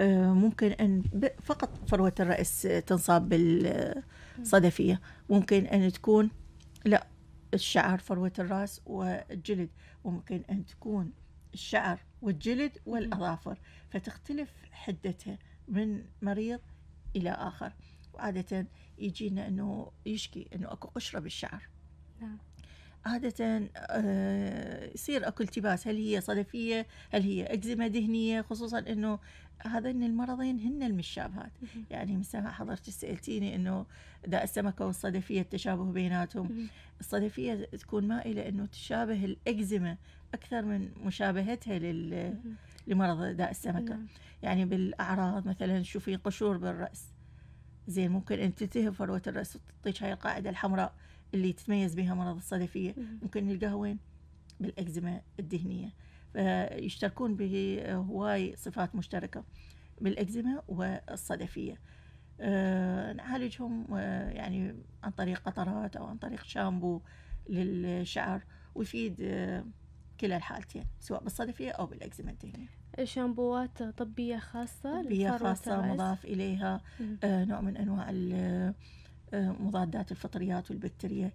آه، ممكن أن فقط فروة الرأس آه، تنصاب بالصدفية ممكن أن تكون لا الشعر فروة الرأس والجلد وممكن أن تكون الشعر والجلد والأظافر فتختلف حدتها من مريض إلى آخر وعادة يجينا أنه يشكي أنه أكو قشرة بالشعر نعم عادة آه، يصير اكو التباس هل هي صدفية هل هي اكزيما دهنية خصوصا انه هذين المرضين هن المشابهات يعني مثلا حضرتك سألتيني انه داء السمكة والصدفية التشابه بيناتهم الصدفية تكون مائلة انه تشابه الاكزيما اكثر من مشابهتها لل لمرض داء السمكة نعم. يعني بالاعراض مثلا تشوفين قشور بالراس زين ممكن ان تلتهب فروة الراس وتعطيك هاي القاعدة الحمراء اللي تتميز بها مرض الصدفيه ممكن نلقاها وين بالاكزيما الدهنيه فيشتركون به هواي صفات مشتركه بالاكزيما والصدفيه أه نعالجهم آه، يعني عن طريق قطرات او عن طريق شامبو للشعر ويفيد آه، كلا الحالتين سواء بالصدفيه او بالاكزيما الدهنيه شامبوات طبية خاصة طبية خاصة مضاف إليها آه، نوع من أنواع آه، مضادات الفطريات والبكتيريا